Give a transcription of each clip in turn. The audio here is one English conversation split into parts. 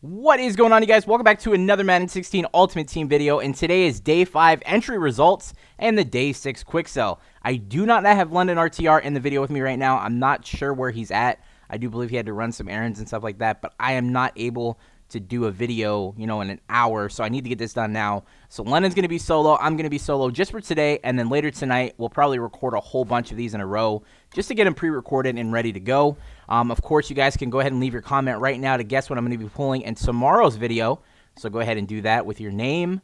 What is going on, you guys? Welcome back to another Madden 16 Ultimate Team video, and today is Day 5 entry results and the Day 6 quick sell. I do not have London RTR in the video with me right now. I'm not sure where he's at. I do believe he had to run some errands and stuff like that, but I am not able to do a video, you know, in an hour. So I need to get this done now. So London's going to be solo. I'm going to be solo just for today. And then later tonight, we'll probably record a whole bunch of these in a row just to get them pre-recorded and ready to go. Um, of course, you guys can go ahead and leave your comment right now to guess what I'm going to be pulling in tomorrow's video. So go ahead and do that with your name.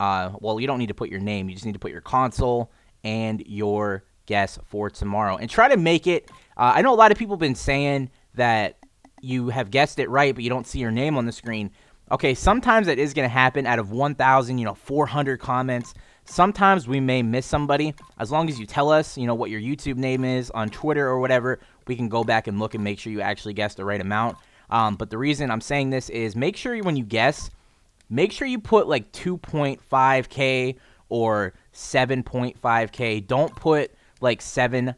Uh, well, you don't need to put your name. You just need to put your console and your guess for tomorrow. And try to make it. Uh, I know a lot of people have been saying that you have guessed it right, but you don't see your name on the screen. Okay, sometimes that is going to happen out of 1,000, you know, 400 comments. Sometimes we may miss somebody. As long as you tell us, you know, what your YouTube name is on Twitter or whatever, we can go back and look and make sure you actually guessed the right amount. Um, but the reason I'm saying this is make sure when you guess, make sure you put like 2.5K or 7.5K. Don't put like 7500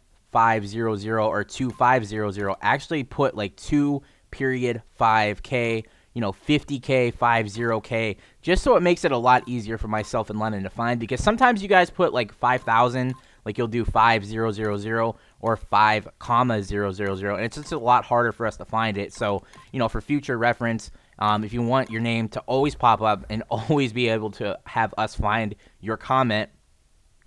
or two five zero zero. Actually, put like two period 5K, you know, 50K, 50K, just so it makes it a lot easier for myself and Lennon to find because sometimes you guys put like 5,000, like you'll do 5000 or 5 comma 000 and it's just a lot harder for us to find it. So, you know, for future reference, um, if you want your name to always pop up and always be able to have us find your comment,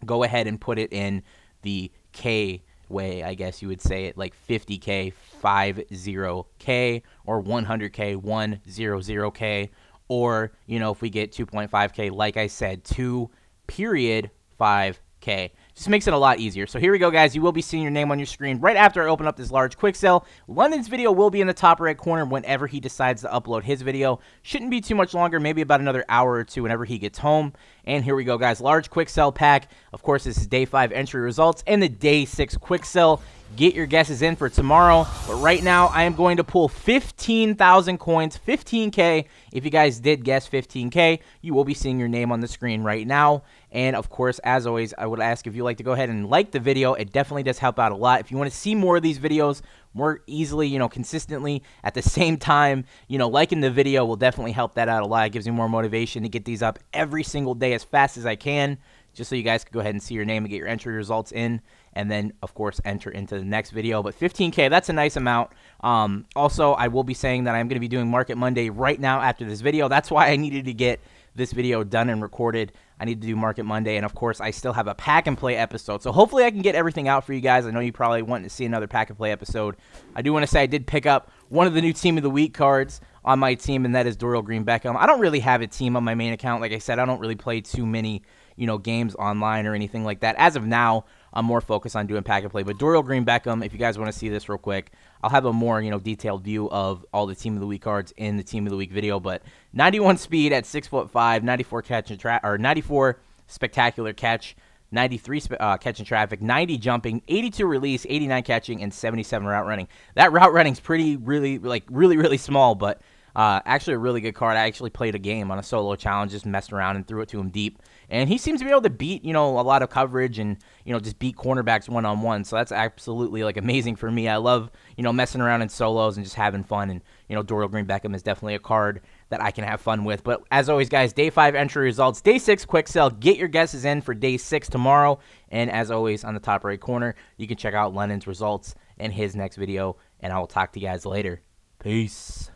go ahead and put it in the K way, I guess you would say it, like 50K, 50K, or 100K, 100K, or, you know, if we get 2.5K, like I said, 2 period 5K. Just makes it a lot easier. So here we go, guys. You will be seeing your name on your screen right after I open up this large quick sale. London's video will be in the top right corner whenever he decides to upload his video. Shouldn't be too much longer, maybe about another hour or two whenever he gets home. And here we go, guys. Large quick sell pack. Of course, this is day five entry results and the day six quick sell. Get your guesses in for tomorrow. But right now, I am going to pull 15,000 coins, 15K. If you guys did guess 15K, you will be seeing your name on the screen right now. And of course, as always, I would ask if you like to go ahead and like the video. It definitely does help out a lot. If you want to see more of these videos more easily, you know, consistently at the same time, you know, liking the video will definitely help that out a lot. It gives me more motivation to get these up every single day as fast as I can just so you guys can go ahead and see your name and get your entry results in and then of course enter into the next video but 15k that's a nice amount um, also i will be saying that i'm going to be doing market monday right now after this video that's why i needed to get this video done and recorded i need to do market monday and of course i still have a pack and play episode so hopefully i can get everything out for you guys i know you probably want to see another pack and play episode i do want to say i did pick up one of the new team of the week cards on my team and that is dorial green beckham i don't really have a team on my main account like i said i don't really play too many you know games online or anything like that. As of now, I'm more focused on doing packet play. But Dorial Green Beckham, if you guys want to see this real quick, I'll have a more you know detailed view of all the team of the week cards in the team of the week video. But 91 speed at six foot five, 94 catch and tra- or 94 spectacular catch. 93 uh, catching traffic, 90 jumping, 82 release, 89 catching, and 77 route running. That route running's pretty, really, like, really, really small, but uh, actually, a really good card. I actually played a game on a solo challenge, just messed around and threw it to him deep, and he seems to be able to beat you know a lot of coverage and you know just beat cornerbacks one on one. So that's absolutely like amazing for me. I love you know messing around in solos and just having fun. And you know Dorial Green Beckham is definitely a card that I can have fun with. But as always, guys, day five entry results, day six quick sell. Get your guesses in for day six tomorrow. And as always, on the top right corner, you can check out Lennon's results in his next video. And I will talk to you guys later. Peace.